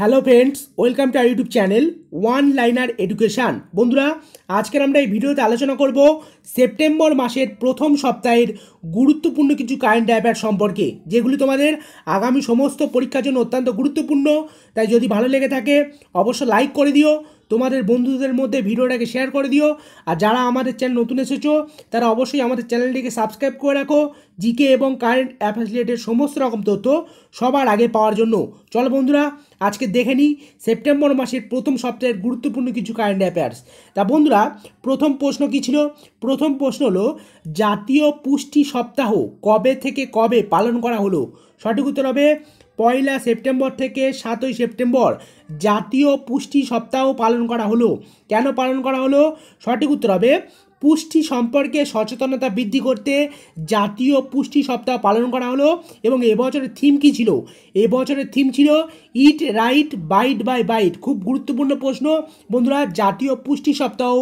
hello friends welcome to our YouTube channel one liner education বন্ধুরা আজকের আমরা এই ভিডিওতে আলোচনা করব সেপ্টেম্বর মাসের প্রথম সপ্তাহের গুরুত্বপূর্ণ কিছু কারেন্ট অ্যাফেয়ার সম্পর্কে যেগুলি তোমাদের আগামী সমস্ত পরীক্ষার জন্য অত্যন্ত গুরুত্বপূর্ণ তাই যদি ভালো লেগে থাকে অবশ্য লাইক করে দিও তোমাদের বন্ধুদের মধ্যে ভিডিওটাকে শেয়ার করে দিও আর যারা আমাদের চ্যানেল নতুন এসেছো তারা অবশ্যই আমাদের চ্যানেলটিকে সাবস্ক্রাইব করে রাখো জিকে এবং কারেন্ট অ্যাফেসিলেটের সমস্ত রকম তথ্য সবার আগে পাওয়ার জন্য চল বন্ধুরা আজকে দেখে নিই সেপ্টেম্বর মাসের প্রথম সপ্তাহের গুরুত্বপূর্ণ কিছু কারেন্ট অ্যাফেয়ার্স তা বন্ধুরা প্রথম প্রশ্ন কী ছিল প্রথম প্রশ্ন হলো জাতীয় পুষ্টি সপ্তাহ কবে থেকে কবে পালন করা হলো সঠিক উত্তর হবে পয়লা সেপ্টেম্বর থেকে সাতই সেপ্টেম্বর জাতীয় পুষ্টি সপ্তাহ পালন করা হলো কেন পালন করা হলো সঠিক উত্তর হবে পুষ্টি সম্পর্কে সচেতনতা বৃদ্ধি করতে জাতীয় পুষ্টি সপ্তাহ পালন করা হলো এবং এবছরের থিম কী ছিল এবছরের থিম ছিল eat right bite by bite খুব গুরুত্বপূর্ণ প্রশ্ন বন্ধুরা জাতীয় পুষ্টি সপ্তাহ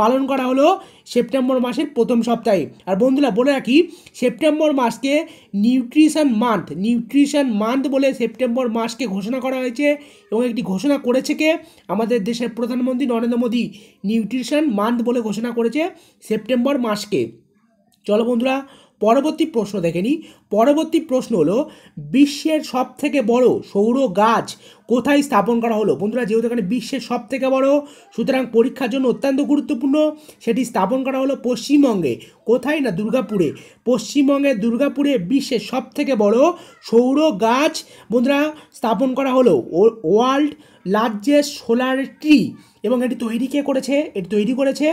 পালন করা হলো সেপ্টেম্বর মাসের প্রথম সপ্তাহে আর বন্ধুরা বলে রাখি সেপ্টেম্বর মাসকে নিউট্রিশন মান্থ নিউট্রিশন মান্থ বলে সেপ্টেম্বর মাসকে ঘোষণা করা হয়েছে এবং একটি ঘোষণা করেছে কে আমাদের দেশের প্রধানমন্ত্রী নরেন্দ্র মোদী নিউট্রিশন মান্থ বলে ঘোষণা করেছে সেপ্টেম্বর মাসকে চলো বন্ধুরা পরবর্তী প্রশ্ন দেখে নিই পরবর্তী প্রশ্ন হলো বিশ্বের সব থেকে বড় সৌর গাছ কোথায় স্থাপন করা হলো বন্ধুরা যেহেতু এখানে বিশ্বের সব থেকে বড় সুতরাং পরীক্ষার জন্য অত্যন্ত গুরুত্বপূর্ণ সেটি স্থাপন করা হলো পশ্চিমবঙ্গে কোথায় না দুর্গাপুরে পশ্চিমবঙ্গে দুর্গাপুরে বিশ্বের সব থেকে বড় সৌর গাছ বন্ধুরা স্থাপন করা হলো ওয়ার্ল্ড লার্জেস্ট সোলার ট্রি এবং এটি তৈরি কে করেছে এটি তৈরি করেছে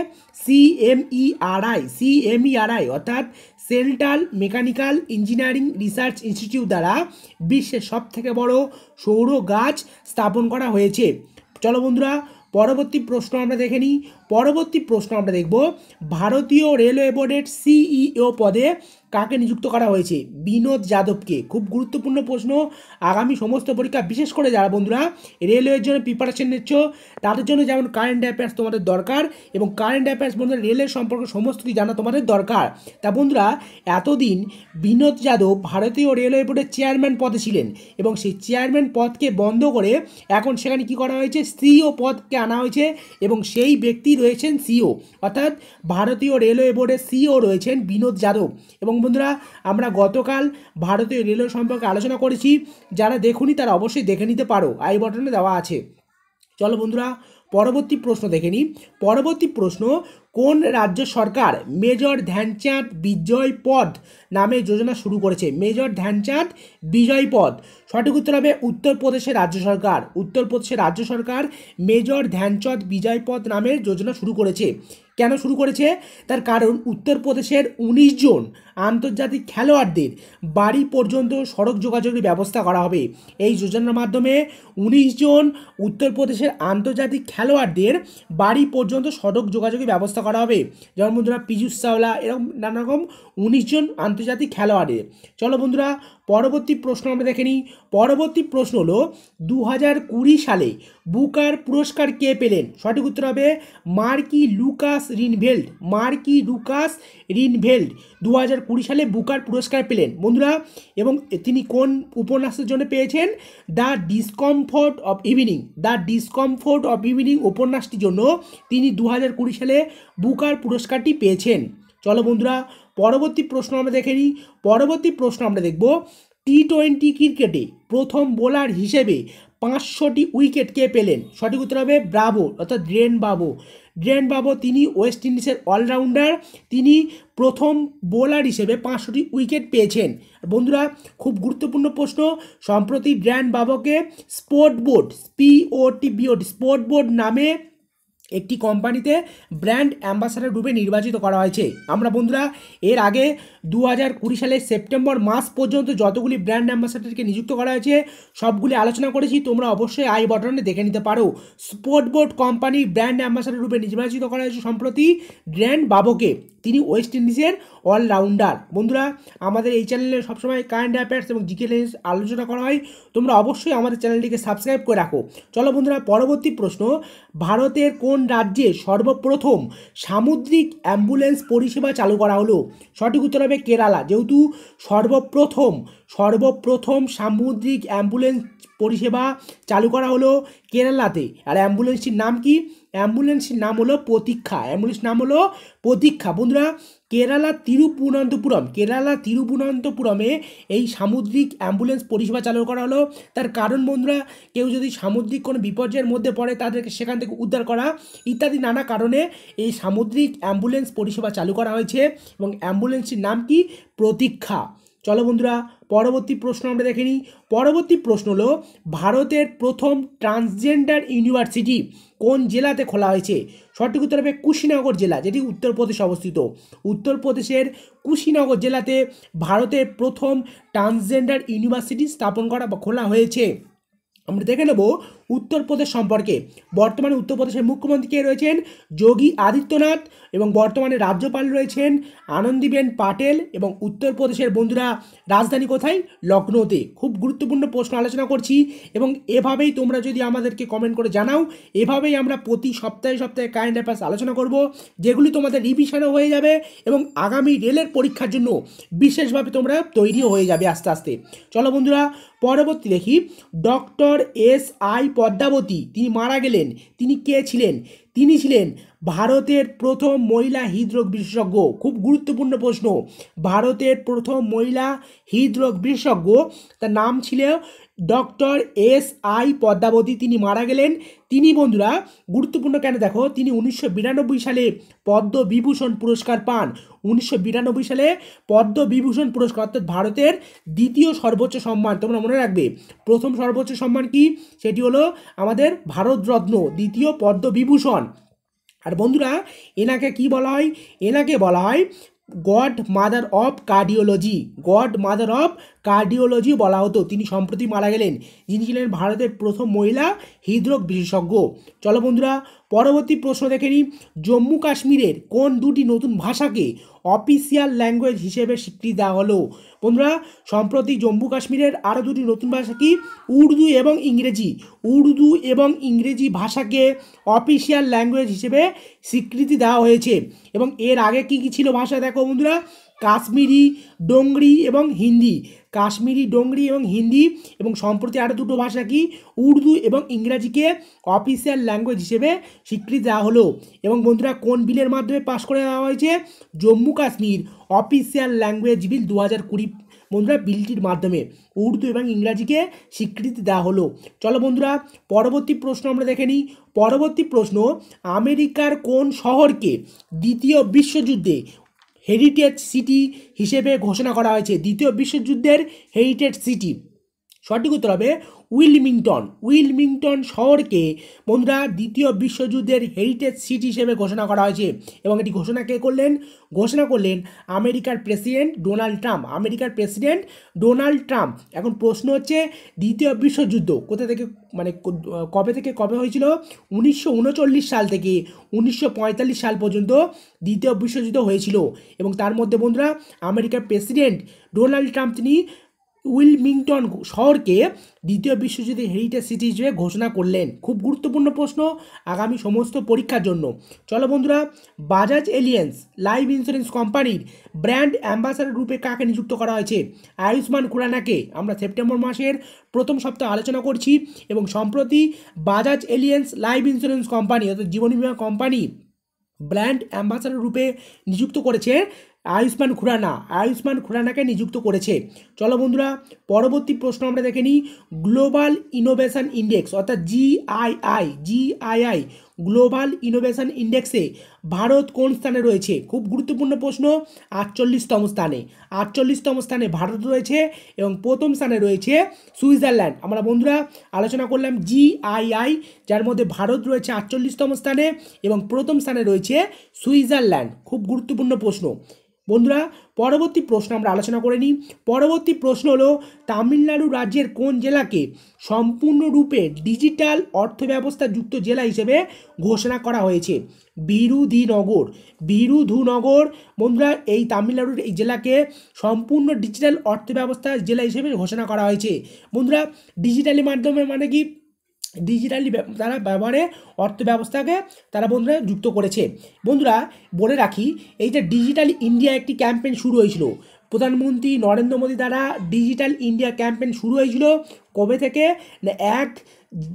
সিএমইআরআই সিএমইআরআই অর্থাৎ central mechanical engineering research institute দ্বারা বিশ্বের সবথেকে বড় সৌর গাছ স্থাপন করা হয়েছে চলো বন্ধুরা পরবর্তী প্রশ্ন আমরা দেখে নিই পরবর্তী প্রশ্ন আমরা দেখব ভারতীয় রেলওয়ে বোর্ডের সিইও পদে কাকে নিযুক্ত করা হয়েছে বিনোদ যাদবকে খুব গুরুত্বপূর্ণ প্রশ্ন আগামী সমস্ত পরীক্ষা বিশেষ করে যারা বন্ধুরা রেলওয়ের জন্য প্রিপারেশন নিচ্ছ তাদের জন্য যেমন কারেন্ট অ্যাফেয়ার্স তোমাদের দরকার এবং কারেন্ট অ্যাফেয়ার্স বন্ধুরা রেলের সম্পর্কে সমস্ত কিছু জানা তোমাদের দরকার তা বন্ধুরা এতদিন বিনোদ যাদব ভারতীয় রেলওয়ে বোর্ডের চেয়ারম্যান পদে ছিলেন এবং সেই চেয়ারম্যান পদকে বন্ধ করে এখন সেখানে কি করা হয়েছে ও পদকে আনা হয়েছে এবং সেই ব্যক্তির রয়েছেন সিও অর্থাৎ ভারতীয় রেলওয়ে বোর্ডের সিও রয়েছেন বিনোদ যাদব এবং বন্ধুরা আমরা গতকাল ভারতীয় রেলওয়ে সম্পর্কে আলোচনা করেছি যারা দেখুনি তারা অবশ্যই দেখে নিতে পারো আই বটনে দেওয়া আছে চলো বন্ধুরা পরবর্তী প্রশ্ন দেখে নিই পরবর্তী প্রশ্ন কোন রাজ্য সরকার মেজর ধ্যানচাঁদ বিজয় পদ নামে যোজনা শুরু করেছে মেজর ধ্যানচাঁদ বিজয় পদ সঠিক উত্তর হবে উত্তরপ্রদেশের রাজ্য সরকার উত্তরপ্রদেশের রাজ্য সরকার মেজর ধ্যানচঁদ বিজয়পথ নামের যোজনা শুরু করেছে কেন শুরু করেছে তার কারণ উত্তরপ্রদেশের উনিশ জন আন্তর্জাতিক খেলোয়াড়দের বাড়ি পর্যন্ত সড়ক যোগাযোগের ব্যবস্থা করা হবে এই যোজনার মাধ্যমে উনিশ জন উত্তরপ্রদেশের আন্তর্জাতিক খেলোয়াড়দের বাড়ি পর্যন্ত সড়ক যোগাযোগের ব্যবস্থা করা হবে যেমন বন্ধুরা পীযুষ চাওলা এরকম নানা রকম উনিশ জন আন্তর্জাতিক খেলোয়াড়ের চলো বন্ধুরা পরবর্তী প্রশ্ন আমরা দেখে নিই পরবর্তী প্রশ্ন হলো দু সালে বুকার পুরস্কার কে পেলেন সঠিক উত্তর হবে মার্কি লুকাস রিনভেল্ড মার্কি লুকাস রিনভেল্ড দু সালে বুকার পুরস্কার পেলেন বন্ধুরা এবং তিনি কোন উপন্যাসের জন্য পেয়েছেন the discomfort of evening the discomfort of evening উপন্যাসটির জন্য তিনি দু সালে বুকার পুরস্কারটি পেয়েছেন চলো বন্ধুরা পরবর্তী প্রশ্ন আমরা দেখে নিই পরবর্তী প্রশ্ন আমরা দেখব টি টোয়েন্টি ক্রিকেটে প্রথম বোলার হিসেবে পাঁচশোটি উইকেট কে পেলেন সঠিক উত্তর হবে ব্রাভো অর্থাৎ ড্রেন বাবো ড্রেন বাবো তিনি ওয়েস্ট ইন্ডিজের অলরাউন্ডার তিনি প্রথম বোলার হিসেবে পাঁচশোটি উইকেট পেয়েছেন বন্ধুরা খুব গুরুত্বপূর্ণ প্রশ্ন সম্প্রতি ড্রেন বাবোকে স্পোর্ট বোর্ড স্পিওটি বিওটি স্পোর্ট বোর্ড নামে একটি কোম্পানিতে ব্র্যান্ড অ্যাম্বাসাডার রূপে নির্বাচিত করা হয়েছে আমরা বন্ধুরা এর আগে দু হাজার কুড়ি সালের সেপ্টেম্বর মাস পর্যন্ত যতগুলি ব্র্যান্ড অ্যাম্বাসাডারকে নিযুক্ত করা হয়েছে সবগুলি আলোচনা করেছি তোমরা অবশ্যই আই বটনে দেখে নিতে পারো sport board company brand ambassador রূপে নির্বাচিত করা হয়েছে সম্প্রতি গ্র্যান্ড বাবোকে তিনি ওয়েস্ট ইন্ডিজের অলরাউন্ডার বন্ধুরা আমাদের এই চ্যানেলে সবসময় কারেন্ট অ্যাফেয়ার্স এবং জিকে লেন্স আলোচনা করা হয় তোমরা অবশ্যই আমাদের চ্যানেলটিকে সাবস্ক্রাইব করে রাখো চলো বন্ধুরা পরবর্তী প্রশ্ন ভারতের কোন রাজ্যে সর্বপ্রথম সামুদ্রিক অ্যাম্বুলেন্স পরিষেবা চালু করা হলো সঠিক উত্তর হবে কেরালা যেহেতু সর্বপ্রথম সর্বপ্রথম সামুদ্রিক অ্যাম্বুলেন্স পরিষেবা চালু করা হলো কেরালাতে আর অ্যাম্বুলেন্সটির নাম কি অ্যাম্বুলেন্সটির নাম হলো প্রতীক্ষা অ্যাম্বুলেন্স নাম হলো প্রতীক্ষা বন্ধুরা কেরালা তিরুপুনন্তপুরম কেরালা তিরুপুনন্তপুরমে এই সামুদ্রিক অ্যাম্বুলেন্স পরিষেবা চালু করা হলো তার কারণ বন্ধুরা কেউ যদি সামুদ্রিক কোনো বিপর্যয়ের মধ্যে পড়ে তাদেরকে সেখান থেকে উদ্ধার করা ইত্যাদি নানা কারণে এই সামুদ্রিক অ্যাম্বুলেন্স পরিষেবা চালু করা হয়েছে এবং অ্যাম্বুলেন্সটির নাম কি প্রতীক্ষা চলো বন্ধুরা পরবর্তী প্রশ্ন আমরা দেখে নিই পরবর্তী প্রশ্ন হলো ভারতের প্রথম ট্রান্সজেন্ডার ইউনিভার্সিটি কোন জেলাতে খোলা হয়েছে সঠিক উত্তর হবে কুশিনগর জেলা যেটি উত্তরপ্রদেশে অবস্থিত উত্তরপ্রদেশের কুশিনগর জেলাতে ভারতের প্রথম ট্রান্সজেন্ডার ইউনিভার্সিটি স্থাপন করা বা খোলা হয়েছে আমরা দেখে নেব উত্তরপ্রদেশ সম্পর্কে বর্তমানে উত্তরপ্রদেশের মুখ্যমন্ত্রী কে রয়েছেন যোগী আদিত্যনাথ এবং বর্তমানে রাজ্যপাল রয়েছেন আনন্দীবেন পাটেল এবং উত্তরপ্রদেশের বন্ধুরা রাজধানী কোথায় লখনৌতে খুব গুরুত্বপূর্ণ প্রশ্ন আলোচনা করছি এবং এভাবেই তোমরা যদি আমাদেরকে কমেন্ট করে জানাও এভাবেই আমরা প্রতি সপ্তাহে সপ্তাহে কারেন্ট অ্যাফেয়ার্স আলোচনা করব যেগুলি তোমাদের রিভিশনও হয়ে যাবে এবং আগামী রেলের পরীক্ষার জন্য বিশেষভাবে তোমরা তৈরিও হয়ে যাবে আস্তে আস্তে চলো বন্ধুরা পরবর্তী দেখি ডক্টর এস আই পদ্মাবতী তিনি মারা গেলেন তিনি কে ছিলেন তিনি ছিলেন ভারতের প্রথম মহিলা হৃদরোগ বিশেষজ্ঞ খুব গুরুত্বপূর্ণ প্রশ্ন ভারতের প্রথম মহিলা হৃদরোগ বিশেষজ্ঞ তার নাম ছিল ডক্টর এস আই পদ্মাবতী তিনি মারা গেলেন তিনি বন্ধুরা গুরুত্বপূর্ণ কেন দেখো তিনি উনিশশো সালে পদ্মবিভূষণ পুরস্কার পান উনিশশো সালে পদ্মবিভূষণ পুরস্কার অর্থাৎ ভারতের দ্বিতীয় সর্বোচ্চ সম্মান তোমরা মনে রাখবে প্রথম সর্বোচ্চ সম্মান কি সেটি হলো আমাদের ভারতরত্ন দ্বিতীয় পদ্মবিভূষণ আর বন্ধুরা এনাকে কি বলা হয় এনাকে বলা হয় godmother of cardiology godmother of cardiology বলা হতো তিনি সম্প্রতি মারা গেলেন যিনি ছিলেন ভারতের প্রথম মহিলা হৃদরোগ বিশেষজ্ঞ চলো বন্ধুরা পরবর্তী প্রশ্ন দেখে নিই জম্মু কাশ্মীরের কোন দুটি নতুন ভাষাকে অফিসিয়াল ল্যাঙ্গুয়েজ হিসেবে স্বীকৃতি দেওয়া হলো বন্ধুরা সম্প্রতি জম্মু কাশ্মীরের আরও দুটি নতুন ভাষা কি উর্দু এবং ইংরেজি উর্দু এবং ইংরেজি ভাষাকে অফিসিয়াল ল্যাঙ্গুয়েজ হিসেবে স্বীকৃতি দেওয়া হয়েছে এবং এর আগে কি কী ছিল ভাষা দেখো বন্ধুরা কাশ্মীরি ডোংরি এবং হিন্দি কাশ্মীরি ডোংরি এবং হিন্দি এবং সম্প্রতি আরও দুটো ভাষা কি উর্দু এবং ইংরাজিকে অফিসিয়াল ল্যাঙ্গুয়েজ হিসেবে স্বীকৃতি দেওয়া হলো এবং বন্ধুরা কোন বিলের মাধ্যমে পাশ করে দেওয়া হয়েছে Jammu Kashmir official language bill দু হাজার কুড়ি বন্ধুরা বিলটির মাধ্যমে উর্দু এবং ইংরাজিকে স্বীকৃতি দেওয়া হলো চলো বন্ধুরা পরবর্তী প্রশ্ন আমরা দেখে নিই পরবর্তী প্রশ্ন আমেরিকার কোন শহরকে দ্বিতীয় বিশ্বযুদ্ধে হেরিটেজ সিটি হিসেবে ঘোষণা করা হয়েছে দ্বিতীয় বিশ্বযুদ্ধের হেরিটেজ সিটি সঠিক উত্তর হবে উইলমিংটন উইলমিংটন শহরকে বন্ধুরা দ্বিতীয় বিশ্বযুদ্ধের হেরিটেজ সিটি হিসেবে ঘোষণা করা হয়েছে এবং এটি ঘোষণা কে করলেন ঘোষণা করলেন আমেরিকার প্রেসিডেন্ট ডোনাল্ড ট্রাম্প আমেরিকার প্রেসিডেন্ট ডোনাল্ড ট্রাম্প এখন প্রশ্ন হচ্ছে দ্বিতীয় বিশ্বযুদ্ধ কোথা থেকে মানে কবে থেকে কবে হয়েছিল উনিশশো সাল থেকে উনিশশো সাল পর্যন্ত দ্বিতীয় বিশ্বযুদ্ধ হয়েছিল এবং তার মধ্যে বন্ধুরা আমেরিকার প্রেসিডেন্ট ডোনাল্ড ট্রাম্প তিনি উইলমিংটন শহরকে দ্বিতীয় বিশ্বযুদ্ধের হেরিটেজ সিটি হিসেবে ঘোষণা করলেন খুব গুরুত্বপূর্ণ প্রশ্ন আগামী সমস্ত পরীক্ষার জন্য চলো বন্ধুরা বাজাজ এলিয়েন্স লাইফ ইন্স্যুরেন্স কোম্পানির ব্র্যান্ড অ্যাম্বাসাডার রূপে কাকে নিযুক্ত করা হয়েছে আয়ুষ্মান খুরানাকে আমরা সেপ্টেম্বর মাসের প্রথম সপ্তাহে আলোচনা করছি এবং সম্প্রতি Bajaj Allianz life insurance company অর্থাৎ জীবন বিমা কোম্পানি ব্র্যান্ড অ্যাম্বাসাডার রূপে নিযুক্ত করেছে আয়ুষ্মান খুরানা আয়ুষ্মান খুরানাকে নিযুক্ত করেছে চলো বন্ধুরা পরবর্তী প্রশ্ন আমরা দেখে নিই গ্লোবাল ইনোভেশন ইন্ডেক্স অর্থাৎ জিআইআই জিআইআই গ্লোবাল ইনোভেশন ইন্ডেক্সে ভারত কোন স্থানে রয়েছে খুব গুরুত্বপূর্ণ প্রশ্ন আটচল্লিশতম স্থানে আটচল্লিশতম স্থানে ভারত রয়েছে এবং প্রথম স্থানে রয়েছে সুইজারল্যান্ড আমরা বন্ধুরা আলোচনা করলাম জিআইআই যার মধ্যে ভারত রয়েছে আটচল্লিশতম স্থানে এবং প্রথম স্থানে রয়েছে সুইজারল্যান্ড খুব গুরুত্বপূর্ণ প্রশ্ন বন্ধুরা পরবর্তী প্রশ্ন আমরা আলোচনা করে নিই পরবর্তী প্রশ্ন হলো তামিলনাড়ু রাজ্যের কোন জেলাকে সম্পূর্ণরূপে ডিজিটাল অর্থব্যবস্থা যুক্ত জেলা হিসেবে ঘোষণা করা হয়েছে বিরুধিনগর বিরুধুনগর বন্ধুরা এই তামিলনাড়ুর এই জেলাকে সম্পূর্ণ ডিজিটাল অর্থব্যবস্থা জেলা হিসেবে ঘোষণা করা হয়েছে বন্ধুরা ডিজিটালি মাধ্যমে মানে কি ডিজিটালি তারা ব্যবহারে অর্থ ব্যবস্থাকে তারা বন্ধুরা যুক্ত করেছে বন্ধুরা বলে রাখি এই যে ডিজিটাল ইন্ডিয়া একটি ক্যাম্পেইন শুরু হয়েছিল প্রধানমন্ত্রী নরেন্দ্র মোদী দ্বারা ডিজিটাল ইন্ডিয়া ক্যাম্পেন শুরু হয়েছিল কবে থেকে না এক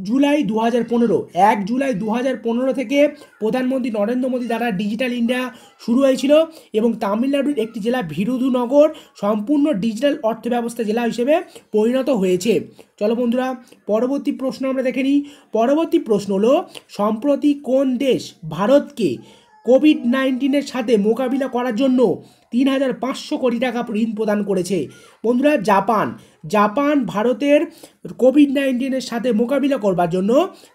জুলাই দু হাজার পনেরো এক জুলাই দু হাজার পনেরো থেকে প্রধানমন্ত্রী নরেন্দ্র মোদী দ্বারা ডিজিটাল ইন্ডিয়া শুরু হয়েছিল এবং তামিলনাড়ুর একটি জেলা ভিরুধুনগর সম্পূর্ণ ডিজিটাল অর্থব্যবস্থা জেলা হিসেবে পরিণত হয়েছে চলো বন্ধুরা পরবর্তী প্রশ্ন আমরা দেখে নিই পরবর্তী প্রশ্ন হলো সম্প্রতি কোন দেশ ভারতকে কোভিড নাইন্টিনের সাথে মোকাবিলা করার জন্য তিন হাজার পাঁচশো কোটি টাকা ঋণ প্রদান করেছে বন্ধুরা জাপান জাপান ভারতের কোভিড নাইন্টিনের সাথে মোকাবিলা করবার জন্য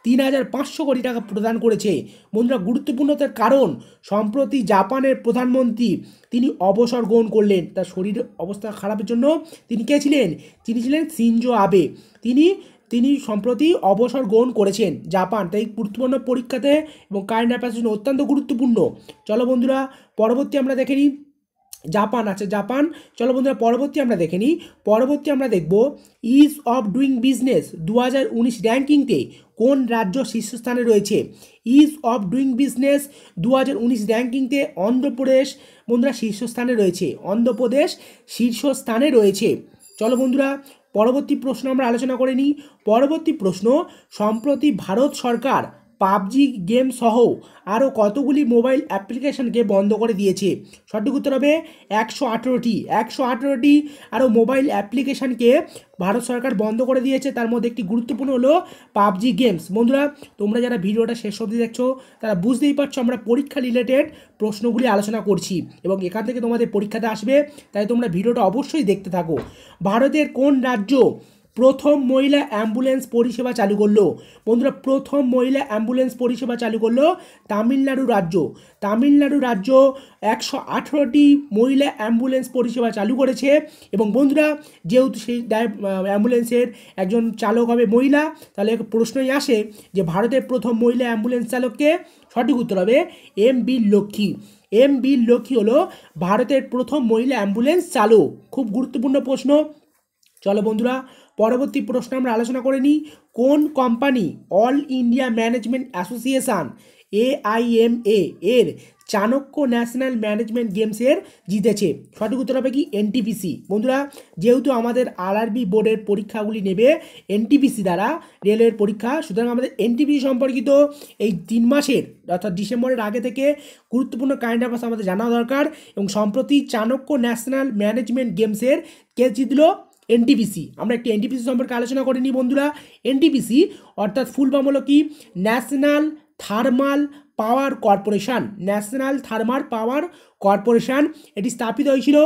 তিন হাজার পাঁচশো কোটি টাকা প্রদান করেছে বন্ধুরা গুরুত্বপূর্ণতার কারণ সম্প্রতি জাপানের প্রধানমন্ত্রী তিনি অবসর গ্রহণ করলেন তার শরীর অবস্থা খারাপের জন্য তিনি কে ছিলেন তিনি ছিলেন সিনজো আবে তিনি তিনি সম্প্রতি অবসর গ্রহণ করেছেন জাপান তাই গুরুত্বপূর্ণ পরীক্ষাতে এবং কারেন্ট অ্যাফেয়ার্সের জন্য অত্যন্ত গুরুত্বপূর্ণ চলো বন্ধুরা পরবর্তী আমরা দেখে নিই জাপান আছে জাপান চলো বন্ধুরা পরবর্তী আমরা দেখে নিই পরবর্তী আমরা দেখব ইজ অফ ডুইং বিজনেস দু হাজার উনিশ র্যাঙ্কিংতে কোন রাজ্য শীর্ষস্থানে রয়েছে ইজ অফ ডুইং বিজনেস দু হাজার উনিশ র্যাঙ্কিংতে অন্ধ্রপ্রদেশ বন্ধুরা শীর্ষস্থানে রয়েছে অন্ধ্রপ্রদেশ শীর্ষস্থানে রয়েছে চলো বন্ধুরা পরবর্তী প্রশ্ন আমরা আলোচনা করে নিই পরবর্তী প্রশ্ন সম্প্রতি ভারত সরকার পাবজি গেম সহ আরও কতগুলি মোবাইল অ্যাপ্লিকেশনকে বন্ধ করে দিয়েছে সঠিক উত্তর হবে একশো আঠেরোটি একশো আঠেরোটি আরও মোবাইল অ্যাপ্লিকেশনকে ভারত সরকার বন্ধ করে দিয়েছে তার মধ্যে একটি গুরুত্বপূর্ণ হলো পাবজি গেমস বন্ধুরা তোমরা যারা ভিডিওটা শেষ অবধি দেখছো তারা বুঝতেই পারছো আমরা পরীক্ষা রিলেটেড প্রশ্নগুলি আলোচনা করছি এবং এখান থেকে তোমাদের পরীক্ষাতে আসবে তাই তোমরা ভিডিওটা অবশ্যই দেখতে থাকো ভারতের কোন রাজ্য প্রথম মহিলা অ্যাম্বুলেন্স পরিষেবা চালু করলো বন্ধুরা প্রথম মহিলা অ্যাম্বুলেন্স পরিষেবা চালু করলো তামিলনাড়ু রাজ্য তামিলনাড়ু রাজ্য একশো আঠেরোটি মহিলা অ্যাম্বুলেন্স পরিষেবা চালু করেছে এবং বন্ধুরা যেহেতু সেই অ্যাম্বুলেন্সের একজন চালক হবে মহিলা তাহলে প্রশ্নই আসে যে ভারতের প্রথম মহিলা অ্যাম্বুলেন্স চালককে সঠিক উত্তর হবে M B Lakshmi M B Lakshmi হলো ভারতের প্রথম মহিলা অ্যাম্বুলেন্স চালক খুব গুরুত্বপূর্ণ প্রশ্ন চলো বন্ধুরা পরবর্তী প্রশ্ন আমরা আলোচনা করে নিই কোন company All India management association AIMA এর চাণক্য ন্যাশনাল ম্যানেজমেন্ট গেমসের জিতেছে সঠিক উত্তর হবে কি এনটিপিসি বন্ধুরা যেহেতু আমাদের আরআরবি বোর্ডের পরীক্ষাগুলি নেবে এনটিপিসি দ্বারা রেলওয়ের পরীক্ষা সুতরাং আমাদের এনটিপিসি সম্পর্কিত এই তিন মাসের অর্থাৎ ডিসেম্বরের আগে থেকে গুরুত্বপূর্ণ কারেন্ট আমাদের জানা দরকার এবং সম্প্রতি চাণক্য ন্যাশনাল ম্যানেজমেন্ট গেমসের কে জিতলো এনটিপিসি আমরা একটি এনটিপিসি সম্পর্কে আলোচনা করে নিই বন্ধুরা এনটিপিসি অর্থাৎ ফুল ফর্ম হলো কি national thermal power corporation national thermal power corporation এটি স্থাপিত হয়েছিল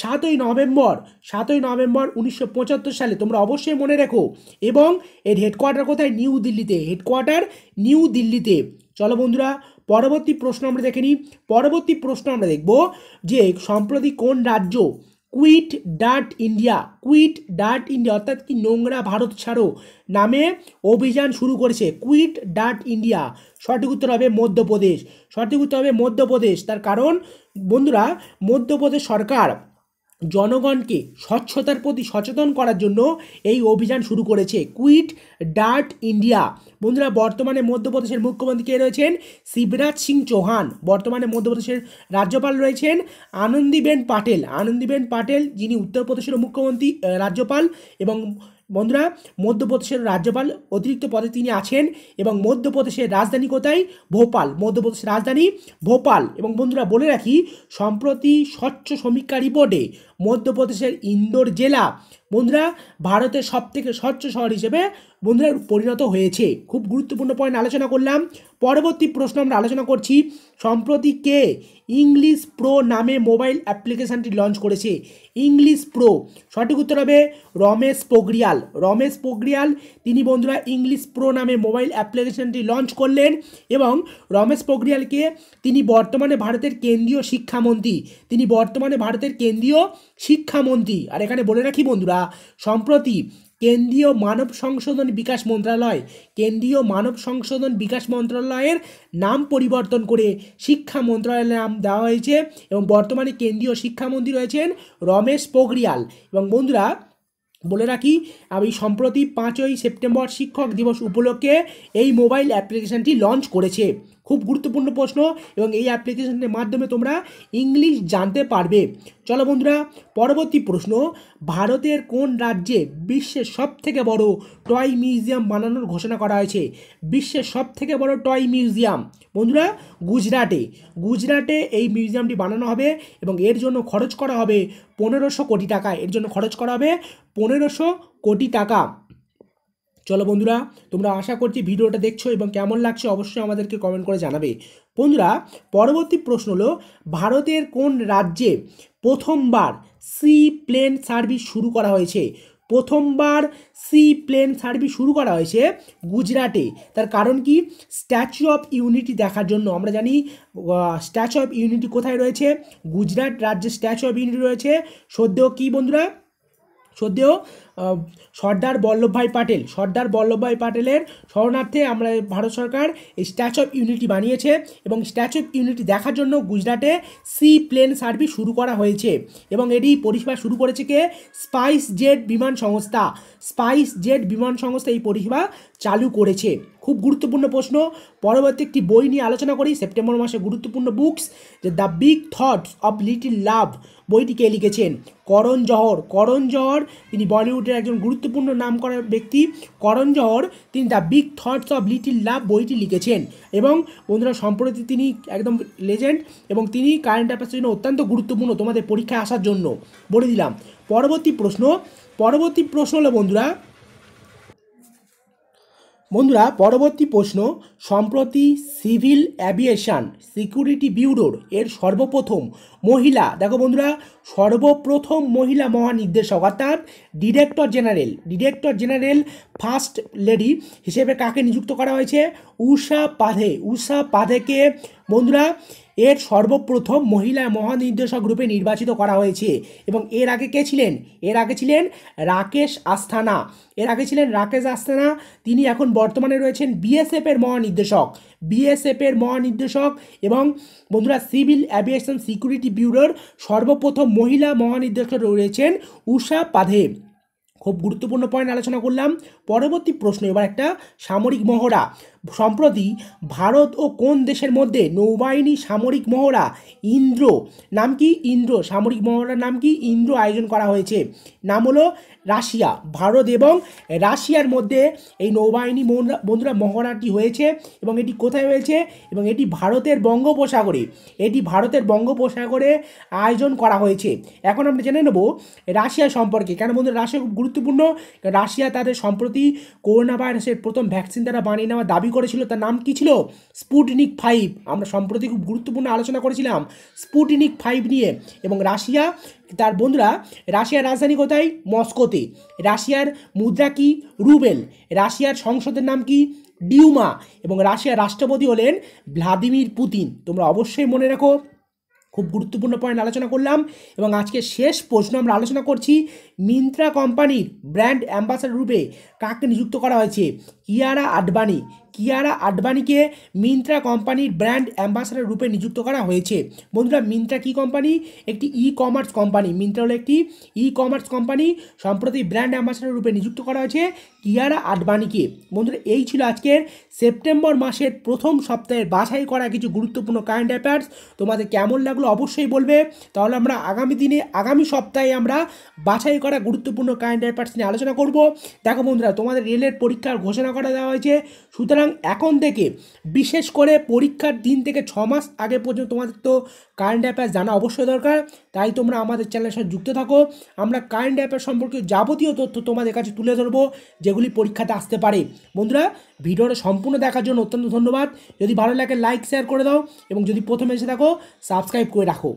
সাতই নভেম্বর সাতই নভেম্বর উনিশশো সালে তোমরা অবশ্যই মনে রেখো এবং এর হেডকোয়ার্টার কোথায় নিউ দিল্লিতে হেডকোয়ার্টার নিউ দিল্লিতে চলো বন্ধুরা পরবর্তী প্রশ্ন আমরা দেখে নিই পরবর্তী প্রশ্ন আমরা দেখব যে সম্প্রতি কোন রাজ্য quit that India quit that India অর্থাৎ কি নোংরা ভারত ছাড়ো নামে অভিযান শুরু করেছে কুইট ডাট ইন্ডিয়া সঠিক উত্তর হবে মধ্যপ্রদেশ সঠিক উত্তর হবে মধ্যপ্রদেশ তার কারণ বন্ধুরা মধ্যপ্রদেশ সরকার জনগণকে স্বচ্ছতার প্রতি সচেতন করার জন্য এই অভিযান শুরু করেছে কুইট ডার্ট ইন্ডিয়া বন্ধুরা বর্তমানে মধ্যপ্রদেশের মুখ্যমন্ত্রী কে রয়েছেন শিবরাজ সিং চৌহান বর্তমানে মধ্যপ্রদেশের রাজ্যপাল রয়েছেন আনন্দীবেন পাটেল আনন্দিবেন পাটেল যিনি উত্তরপ্রদেশের মুখ্যমন্ত্রী রাজ্যপাল এবং বন্ধুরা মধ্যপ্রদেশের রাজ্যপাল অতিরিক্ত পদে তিনি আছেন এবং মধ্যপ্রদেশের রাজধানী কোথায় ভোপাল মধ্যপ্রদেশের রাজধানী ভোপাল এবং বন্ধুরা বলে রাখি সম্প্রতি স্বচ্ছ সমীক্ষা রিপোর্টে মধ্যপ্রদেশের ইন্দোর জেলা বন্ধুরা ভারতের সবথেকে স্বচ্ছ শহর হিসেবে বন্ধুরা পরিণত হয়েছে খুব গুরুত্বপূর্ণ পয়েন্ট আলোচনা করলাম পরবর্তী প্রশ্ন আমরা আলোচনা করছি সম্প্রতি কে ইংলিশ প্রো নামে মোবাইল অ্যাপ্লিকেশানটি লঞ্চ করেছে ইংলিশ প্রো সঠিক উত্তর হবে রমেশ পোগরিয়াল রমেশ পোগরিয়াল তিনি বন্ধুরা ইংলিশ প্রো নামে মোবাইল অ্যাপ্লিকেশানটি লঞ্চ করলেন এবং রমেশ পোগরিয়ালকে তিনি বর্তমানে ভারতের কেন্দ্রীয় শিক্ষামন্ত্রী তিনি বর্তমানে ভারতের কেন্দ্রীয় শিক্ষামন্ত্রী আর এখানে বলে রাখি বন্ধুরা তারা সম্প্রতি কেন্দ্রীয় মানব সংশোধন বিকাশ মন্ত্রণালয় কেন্দ্রীয় মানব সংশোধন বিকাশ মন্ত্রণালয়ের নাম পরিবর্তন করে শিক্ষা মন্ত্রণালয়ের নাম দেওয়া হয়েছে এবং বর্তমানে কেন্দ্রীয় শিক্ষামন্ত্রী রয়েছেন রমেশ পোগরিয়াল এবং বন্ধুরা বলে রাখি আমি সম্প্রতি পাঁচই সেপ্টেম্বর শিক্ষক দিবস উপলক্ষে এই মোবাইল অ্যাপ্লিকেশানটি লঞ্চ করেছে খুব গুরুত্বপূর্ণ প্রশ্ন এবং এই অ্যাপ্লিকেশনের মাধ্যমে তোমরা ইংলিশ জানতে পারবে চলো বন্ধুরা পরবর্তী প্রশ্ন ভারতের কোন রাজ্যে বিশ্বের সব থেকে বড় টয় মিউজিয়াম বানানোর ঘোষণা করা হয়েছে বিশ্বের সব থেকে বড় টয় মিউজিয়াম বন্ধুরা গুজরাটে গুজরাটে এই মিউজিয়ামটি বানানো হবে এবং এর জন্য খরচ করা হবে পনেরোশো কোটি টাকা এর জন্য খরচ করা হবে পনেরোশো কোটি টাকা চলো বন্ধুরা তোমরা আশা করছি ভিডিওটা দেখছো এবং কেমন লাগছে অবশ্যই আমাদেরকে কমেন্ট করে জানাবে বন্ধুরা পরবর্তী প্রশ্ন হলো ভারতের কোন রাজ্যে প্রথমবার সি প্লেন সার্ভিস শুরু করা হয়েছে প্রথমবার সি প্লেন সার্ভিস শুরু করা হয়েছে গুজরাটে তার কারণ কি স্ট্যাচু অফ ইউনিটি দেখার জন্য আমরা জানি স্ট্যাচু অফ ইউনিটি কোথায় রয়েছে গুজরাট রাজ্যে স্ট্যাচু অফ ইউনিটি রয়েছে সদ্যেও কি বন্ধুরা সদ্যেও সর্দার বল্লভভাই পাটেল সর্দার বল্লভভাই পাটেলের স্মরণার্থে আমরা ভারত সরকার এই স্ট্যাচু অফ ইউনিটি বানিয়েছে এবং স্ট্যাচু অফ ইউনিটি দেখার জন্য গুজরাটে সি প্লেন সার্ভিস শুরু করা হয়েছে এবং এটি পরিষেবা শুরু করেছে কে স্পাইস জেট বিমান সংস্থা স্পাইস জেট বিমান সংস্থা এই পরিষেবা চালু করেছে খুব গুরুত্বপূর্ণ প্রশ্ন পরবর্তী একটি বই নিয়ে আলোচনা করি সেপ্টেম্বর মাসে গুরুত্বপূর্ণ বুকস যে the big thoughts of little love বইটি কে লিখেছেন করণ জহর করণ জহর তিনি বলিউড বলিউডের একজন গুরুত্বপূর্ণ নাম করা ব্যক্তি করণ জহর তিনি the big thoughts of little love বইটি লিখেছেন এবং বন্ধুরা সম্প্রতি তিনি একদম লেজেন্ড এবং তিনি কারেন্ট অ্যাফেয়ার্সের জন্য অত্যন্ত গুরুত্বপূর্ণ তোমাদের পরীক্ষায় আসার জন্য বলে দিলাম পরবর্তী প্রশ্ন পরবর্তী প্রশ্ন হলো বন্ধুরা বন্ধুরা পরবর্তী প্রশ্ন সম্প্রতি সিভিল অ্যাভিয়েশন সিকিউরিটি ব্যুরোর এর সর্বপ্রথম মহিলা দেখো বন্ধুরা সর্বপ্রথম মহিলা মহানির্দেশক অর্থাৎ director general director general first lady হিসেবে কাকে নিযুক্ত করা হয়েছে উষা পাধে উষা পাধেকে বন্ধুরা এর সর্বপ্রথম মহিলা মহানির্দেশক রূপে নির্বাচিত করা হয়েছে এবং এর আগে কে ছিলেন এর আগে ছিলেন রাকেশ আস্থানা এর আগে ছিলেন রাকেশ আস্থানা তিনি এখন বর্তমানে রয়েছেন বিএসএফের মহানির্দেশক বিএসএফের মহানির্দেশক এবং বন্ধুরা সিভিল অ্যাভিয়েশন সিকিউরিটি ব্যুরোর সর্বপ্রথম মহিলা মহানির্দেশক রয়েছেন উষা পাধে খুব গুরুত্বপূর্ণ পয়েন্ট আলোচনা করলাম পরবর্তী প্রশ্ন এবার একটা সামরিক মহড়া সম্প্রতি ভারত ও কোন দেশের মধ্যে নৌবাহিনী সামরিক মহড়া ইন্দ্র নাম কি ইন্দ্র সামরিক মহড়ার নাম কি ইন্দ্র আয়োজন করা হয়েছে নাম হলো রাশিয়া ভারত এবং রাশিয়ার মধ্যে এই নৌবাহিনী বন্ধুরা মহড়াটি হয়েছে এবং এটি কোথায় হয়েছে এবং এটি ভারতের বঙ্গোপসাগরে এটি ভারতের বঙ্গোপসাগরে আয়োজন করা হয়েছে এখন আমরা জেনে নেব রাশিয়া সম্পর্কে কেন বন্ধুরা রাশিয়া খুব গুরুত্বপূর্ণ রাশিয়া তাদের সম্প্রতি করোনা ভাইরাসের প্রথম ভ্যাকসিন তারা বানিয়ে নেওয়ার দাবি করেছিল তার নাম কী ছিল স্পুটনিক ফাইভ আমরা সম্প্রতি খুব গুরুত্বপূর্ণ আলোচনা করেছিলাম স্পুটনিক ফাইভ নিয়ে এবং রাশিয়া তার বন্ধুরা রাশিয়ার রাজধানী কোথায় মস্কোতে রাশিয়ার মুদ্রা কি রুবেল রাশিয়ার সংসদের নাম কি ডিউমা এবং রাশিয়ার রাষ্ট্রপতি হলেন ভ্লাদিমির পুতিন তোমরা অবশ্যই মনে রাখো খুব গুরুত্বপূর্ণ পয়েন্ট আলোচনা করলাম এবং আজকে শেষ প্রশ্ন আমরা আলোচনা করছি মিন্ত্রা কোম্পানির ব্র্যান্ড অ্যাম্বাসাডর রূপে কাকে নিযুক্ত করা হয়েছে কিয়ারা আডবাণী কিয়ারা আডবাণীকে মিন্ত্রা কোম্পানির ব্র্যান্ড অ্যাম্বাসাডার রূপে নিযুক্ত করা হয়েছে বন্ধুরা মিন্ত্রা কি কোম্পানি একটি ই কমার্স কোম্পানি মিন্ত্রা হলো একটি ই কমার্স কোম্পানি সম্প্রতি ব্র্যান্ড অ্যাম্বাসাডার রূপে নিযুক্ত করা হয়েছে কিয়ারা আডবাণীকে বন্ধুরা এই ছিল আজকের সেপ্টেম্বর মাসের প্রথম সপ্তাহের বাছাই করা কিছু গুরুত্বপূর্ণ কারেন্ট অ্যাফেয়ার্স তোমাদের কেমন লাগলো অবশ্যই বলবে তাহলে আমরা আগামী দিনে আগামী সপ্তাহে আমরা বাছাই করা গুরুত্বপূর্ণ কারেন্ট অ্যাফেয়ার্স নিয়ে আলোচনা করব দেখো বন্ধুরা তোমাদের রেলের পরীক্ষার ঘোষণা করা দেওয়া হয়েছে সুতরাং সুতরাং এখন থেকে বিশেষ করে পরীক্ষার দিন থেকে ছ মাস আগে পর্যন্ত তোমাদের তো কারেন্ট অ্যাফেয়ার্স জানা অবশ্যই দরকার তাই তোমরা আমাদের চ্যানেলের সাথে যুক্ত থাকো আমরা কারেন্ট অ্যাফেয়ার সম্পর্কে যাবতীয় তথ্য তোমাদের কাছে তুলে ধরবো যেগুলি পরীক্ষাতে আসতে পারে বন্ধুরা ভিডিওটা সম্পূর্ণ দেখার জন্য অত্যন্ত ধন্যবাদ যদি ভালো লাগে লাইক শেয়ার করে দাও এবং যদি প্রথমে এসে থাকো সাবস্ক্রাইব করে রাখো